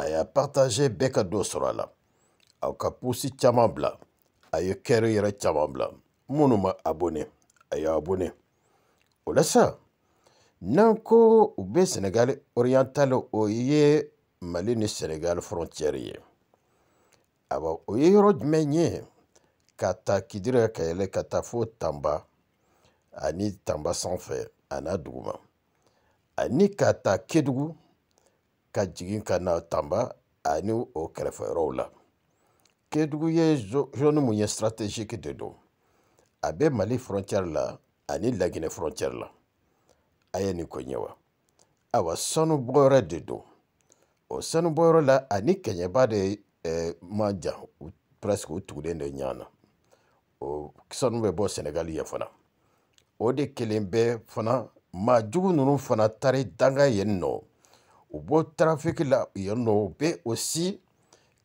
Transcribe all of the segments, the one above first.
a y'a partage bɛɛ ka dɔ sɔrɔ a la a ka posi caman bila a ye kɛri yɛrɛ caman bila minnu ma abone a y'a abone o la sa n'an ko u bɛ senegal oriental o ye mali ni senegal frontière ye aba o ye yɔrɔ jumɛn ye ka taa kidira ka yɛlɛ ka taa fo tanba ani tanba sanfɛ a n'a duguma ani ka taa kedugu ka jigin ka na tanba ani o kɛrɛfɛyɔrɔw la kedugu ye zoni mun ye strategiki de don a bɛ mali frontiɛri la ani laginɛ frontiɛri la a ye nin ko ɲɛ wa awa sanubɔyɔrɔ de don o sanubɔyɔrɔ la ani kɛɲɛba de eh, man jan presque u tugulen de ɲɔgɔn na o sanu bɛ bɔ sɛnɛgali ye fana o de kelen bɛ fana maa jugu ninnu fana taari danga yen nɔ u b'o tarafiki la yen nɔ u bɛ o si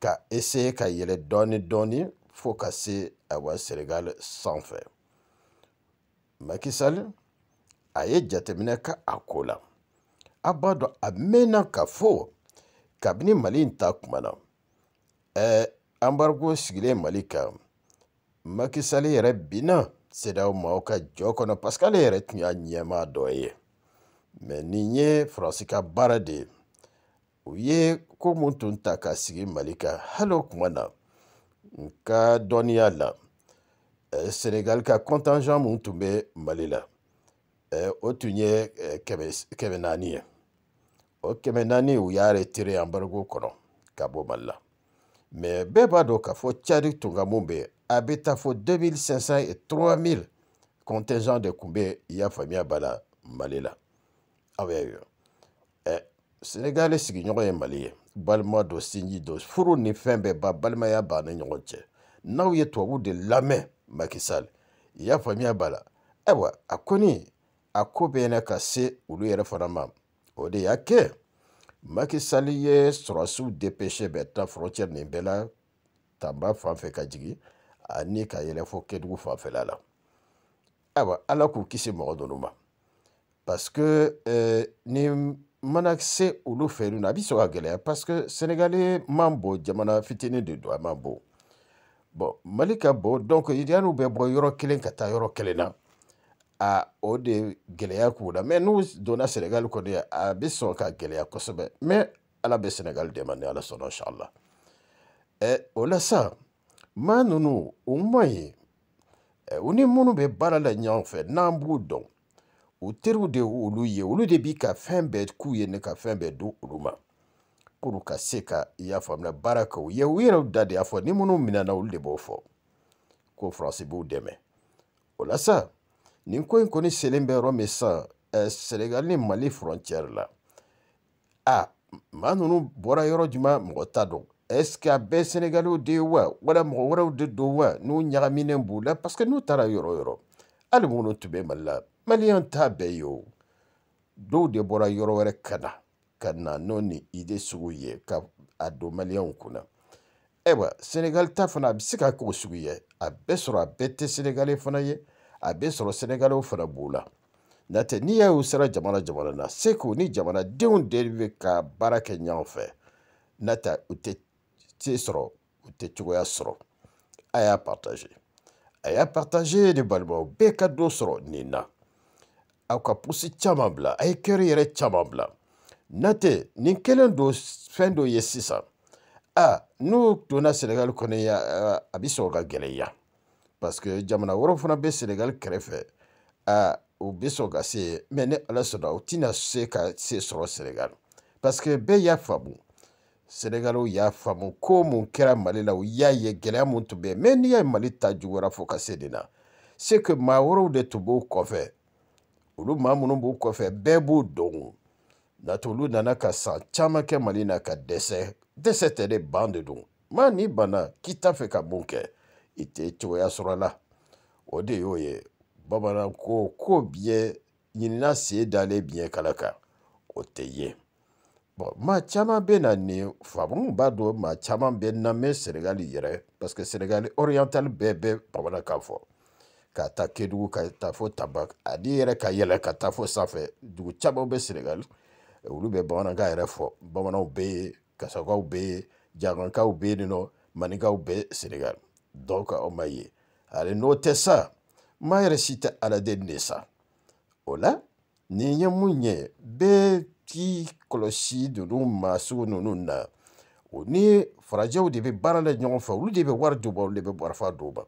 ka eseye ka yɛlɛ dɔɔni dɔɔni fo ka se awa senegal sanfɛ makisali a ye jateminɛ ka a ko la a b'a dɔn a mɛnna ka fɔ kabini mali in ta kuma na ɛɛ anbarigo sigilen mali kan makisali yɛrɛ binna sedaw maaw ka jɔ kɔnɔ paseke ale yɛrɛ tun y'a ɲɛmaa dɔ ye mɛ nin ye faransi ka baara de ye u ye ko mun tun ta ka sigi mali kan hali o kuma na n ka dɔnniya la senegal ka contingent mun tun bɛ mali la o tun ye kɛmɛ naani ye o kɛmɛ naani u y'a retiré embargo kɔnɔ ka bɔ mali la mɛ bɛɛ b'a dɔn k'a fɔ cadi tun ka mun bɛ a bɛ taa fɔ 2500 et 3000 contingent de tun bɛ i y'a faamuya b'a la mali la aw y'a ye eh, ɛ senegali sigiɲɔgɔn ye mali ye balima dɔ sinji dɔ furu ni fɛn bɛɛ ba balimaya b'a ni ɲɔgɔn cɛ n'aw ye tubabu de lamɛn makisal i y'a faamuya b'a la ayiwa a kɔni a ko bɛnna ka se olu yɛrɛ fana ma o de y'a kɛ makisali ye sɔrɔsiw depeshe bɛɛ ta frontiɛre nin bɛɛ la tanba fan fɛ ka jigin ani ka yɛlɛ fɔ kɛdugu fanfɛla la ayiwa ala k'u kisi mɔgɔ dɔnu ma parce que eh, ni mana se olu fɛ ninnu na a bɛ sɔn ka gɛlɛya parce que sɛnɛgali man bon jamana fitinin de don a man bon bon mali ka bon donc yanni bɛ bɔ yɔrɔ kelen ka taa yɔrɔ kelen na a o de gɛlɛya k'u la mais n'u donna sɛnɛgali kɔni a bɛ sɔn ka gɛlɛya kosɛbɛ mais ala bɛ sɛnɛgali dɛmɛ ni ala sɔnna inshallah ɛ o la sa maa ninnu o man ɲi ɛ u ni minnu bɛ baara la ɲɔgɔn fɛ n'an b'u dɔn u teriw de olu ye olu de b'i ka fɛn bɛɛ k'u ye ne ka fɛn bɛɛ don olu ma k'olu ka se ka i y'a faamuya baara kɛ u ye u yɛrɛw da de y'a fɔ ni minnu minɛna olu de b'o fɔ ko faransi b'u dɛmɛ o la sa nin ko in kɔni selen bɛ yɔrɔ min sisan eh, senegal ni mali frontière la a maa ninnu bɔra yɔrɔ juma mɔgɔ t'a dɔn est ce que a bɛɛ senegaliw de ye wa wala mɔgɔ wɛrɛw de don wa n'u ɲagaminen b'u la parce que n'u taara yɔrɔ yɔrɔ hali minnu tun bɛ mali la maliyɛn t'a bɛɛ ye o dɔw de bɔra yɔrɔ wɛrɛ ka na ka na n'o ni ide sugu ye ka a don maliyɛnw kunna ayiwa senegali ta fana a bɛ se ka k'o sugu ye a bɛɛ sɔrɔ a bɛɛ tɛ senegali fana ye a bɛ sɔrɔ senegaliw fana b'o la n'o tɛ n'i y'a y'u sera jamana jamana na seko ni jamanadenw de bɛ ka baara kɛ ɲɔgɔn fɛ n'o tɛ u tɛ se sɔrɔ u tɛ cogoya sɔrɔ a y'a partage a y'a partage de balimaw bɛɛ ka dɔ sɔrɔ nin na. aw ka pusi caman bila a ye kɛri yɛrɛ caman bila na tɛ nin kelen don fɛn dɔ ye sisan a n'u donna senegali kɔni a bi sɔrɔ ka gɛlɛya parce que jamana wɛrɛw fana bɛ senegali kɛrɛfɛ a u bɛ sɔn ka se yen mɛ ni ala sɔnna u tɛna se ka se sɔrɔ senegali parce que bɛɛ y'a faamu senegaliw y'a faamu ko mun kɛra mali la u y'a ye gɛlɛya mun tun bɛ yen mɛ n'i y'a ye mali ta juguyara fo ka se nin na se que maa wɛrɛw de tun b'u kɔfɛ olu maa minnu b'u kɔfɛ bɛɛ b'u don n'o olu nana ka san caman kɛ mali na ka dɛsɛ dɛsɛ tɛ de ban de don maa n'i banna k'i t'a fɛ ka mun kɛ i tɛ cogoya sɔrɔ a la o de y'o ye bamanan ko ko biɲɛ ɲinina sen dalen biɲɛ kala kan o tɛ ye bɔn maa caman bɛ na nin faamu b'a dɔn maa caman bɛ na mɛ sɛnɛgali yɛrɛ parce que sɛnɛgali orientali bɛɛ bɛ bamanankan fɔ ka taa kedugu ka taa fo taba ani yɛrɛ ka yɛlɛ ka taa fo sanfɛ dugu camanw bɛ senegali olu bɛ bamanankan yɛrɛ fɔ bamananw bɛ yen kasakaw bɛ yen jagankaw bɛ yen nɔ maninkaw bɛ senegali donc aw ma ye ale n'o tɛ sa maa yɛrɛ si tɛ ala deli de sa o la nin ye mun ye bɛɛ k'i kɔlɔsi ninnu maa sugu ninnu na o ni farajɛw de bɛ baara la ɲɔgɔn fɛ olu de bɛ wari d'u ma olu de bɛ warifa d'u ma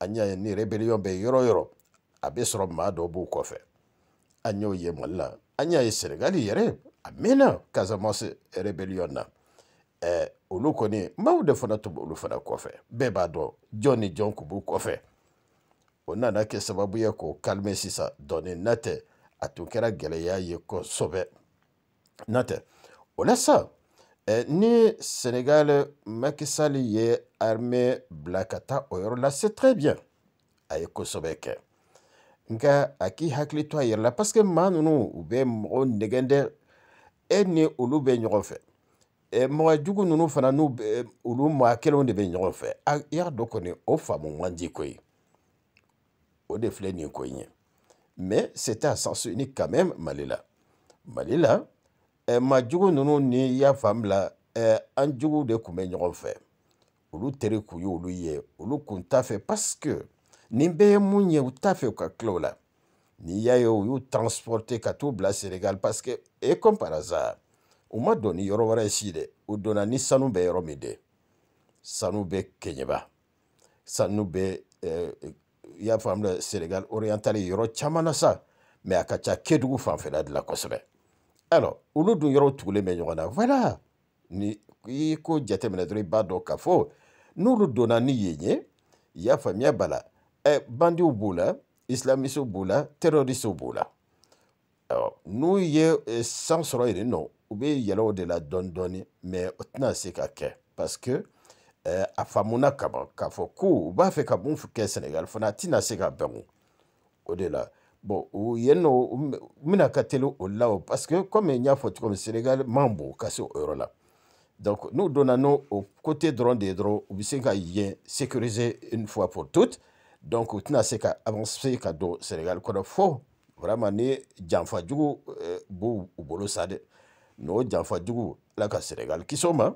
an e, y'a ye ni rebellion bɛ yɔrɔ yɔrɔ a bɛ sɔrɔ maa dɔw b'u kɔfɛ an y'o ye mali la an y'a ye senegali yɛrɛ a mɛnna casamance rebellion na ɛɛ olu kɔni maaw de fana tun b'olu fana kɔfɛ bɛɛ b'a dɔn jɔn ni jɔn tun b'u kɔfɛ o nana kɛ sababu ye k'o kalime sisan dɔɔni n'o tɛ a tun kɛra gɛlɛya ye kosɛbɛ n'o tɛ o la sa ni senegal Macky Sall ye armée bila ka taa o yɔrɔ la c'est très bien a ye kosɛbɛ kɛ nka a k'i hakili to a yɛrɛ la parce que maa ninnu u bɛ mɔgɔ nɛgɛn dɛ e ni olu bɛ ɲɔgɔn fɛ mɔgɔ jugu ninnu fana n'u bɛ olu maa kelenw de bɛ ɲɔgɔn fɛ a y'a dɔn kɔni o faamu man di ko ye o de filɛ nin ko in ye mais c'était à sens unique quand même mali la mali la ma jugu ninnu ni y'a fan bila an jugu de tun bɛ ɲɔgɔn fɛ olu teri kun ye olu ye olu kun t'a fɛ parce que nin bɛɛ ye mun ye u t'a fɛ u ka tila la n'i y'a ye u y'u transporter ka t'u bila Sénégal parce que et comme par hasard u ma don ni yɔrɔ wɛrɛ u donna ni sanu bɛ yɔrɔ min sanu bɛ Kɛɲɛba sanu bɛ y'a faamu Sénégal oriental yɔrɔ caman na mais a ka ca fanfɛla de la kosɛbɛ alors olu dun yɔrɔw tugulen bɛ ɲɔgɔn na voilà ni i ko jateminɛ dɔrɔn i b'a dɔn k'a fɔ n'olu donna ni yen ye i y'a faamuya b'a la ɛ bandiw b'o la islamistes b'o la terroristes b'o la ɔ n'u ye san sɔrɔ yen nɔ u bɛ yɛlɛ o de la dɔɔni dɔɔni mɛ o tɛna se ka kɛ parce que ɛ a faamuna kaban k'a fɔ ko u b'a fɛ ka mun kɛ sɛnɛgali fana a tɛna se ka bɛn o de la. Bon ou yenno n bɛna o parce que comme il y a cogo comme Sénégal mambo bon ka se o la donc nous donnons au côté droit de droits dɔrɔn u ka sécuriser une fois pour toutes donc u tɛna se ka avancer ka don Sénégal kɔnɔ fo vraiment ni janfa jugu b'u bolo sa n'o janfa jugu Ala ka Sénégal qui o ma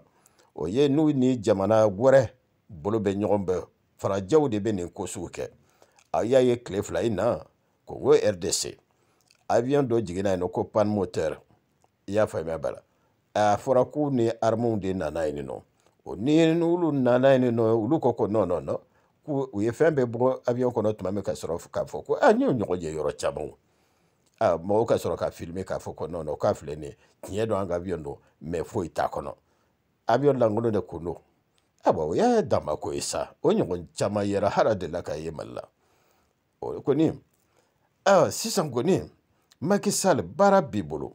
o ye nous ni jamana wɛrɛ bolo bɛ ɲɔgɔn bɛɛ farajɛw de bɛ nin ko sugu kɛ ye Congo RDC avion dɔ jiginna yen nɔ ko pan moteur i y'a faamuya bala a fɔra k'u ni armes de nana yen nɔ o ni olu nana yen nɔ olu ko ko non non non k'u u ye fɛn bɛɛ bɔ avion kɔnɔ tuma min ka sɔrɔ k'a fɔ ko a n y'o ɲɔgɔn ye yɔrɔ caman o a mɔgɔw ka sɔrɔ ka filmer k'a fɔ ko non non k'a filɛ nin ye tiɲɛ don an ka avion don mais foyi t'a kɔnɔ avion lankolon de kun don aba o y'a dama ko ye sa o ɲɔgɔn caman yɛrɛ hali a delila k'a ye mali la o kɔni ayiwa sisan kɔni Macky Sall baara b'i bolo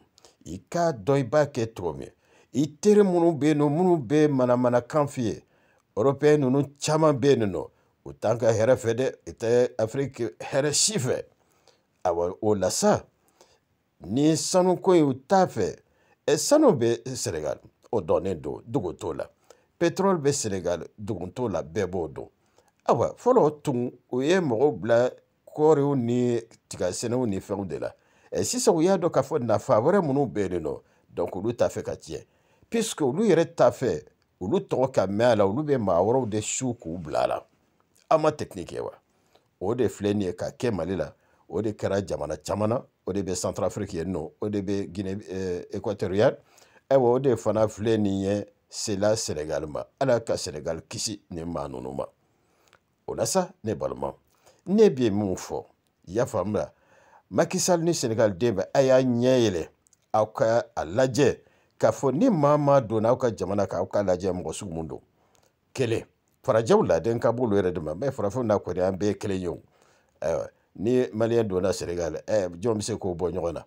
i k'a dɔn i b'a kɛ cogo min i teri minnu bɛ yen nɔ minnu bɛ manamanakan f'i ye ɔrɔpɛyɛn ninnu caman bɛ yen nɔ u t'an ka hɛrɛ fɛ dɛ u tɛ afiriki hɛrɛ si fɛ awa o la sa ni sanuko ye u t'a fɛ e ɛ sanu bɛ senegal o dɔnnen don dugu t'o la pétrole bɛ senegal dugu t'o la bɛɛ b'o dɔn awa fɔlɔ tun u ye mɔgɔw bila kɔɔriw ni tigasɛnɛw ni fɛnw de la ɛ sisan u y'a dɔn k'a fɔ nafa wɛrɛ minnu bɛ yen nɔ donc olu t'a fɛ ka tiɲɛ puisque olu yɛrɛ t'a fɛ olu tɔgɔ ka mɛn a la olu bɛ maa wɛrɛw de su k'u bila a la an ma technique ye eh wa o de filɛ nin ye ka kɛ mali la o de kɛra jamana caman na o de bɛ centrafrique yen nɔ o de bɛ guinée eh, équatoriale eh ayiwa o de fana filɛ nin ye eh, sela senegal ma ala ka senegal kisi nin maa ninnu ma o la sa ne balimaw ne bɛ mun fɔ i y'a faamula makisali ni senegal den bɛɛ a y'a ɲɛ yɛlɛ aw ka a lajɛ k'a fɔ ni maa maa donna aw ka jamana kan aw ka lajɛ mɔgɔ sugu mun don kelen farajɛw laden ka b'olu yɛrɛ de ma mɛ farafinw n'a kɔni an bɛɛ ye kelen ye o ayiwa ni maliyɛn donna senegal ɛ jɔn bɛ se k'o bɔ ɲɔgɔn na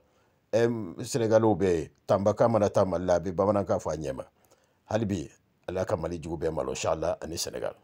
ɛ senegaliw bɛ yen tanbakan mana taa mali la a bɛ bamanankan fɔ a ɲɛ ma hali bi ala ka mali jugu bɛɛ malo sala ani senegal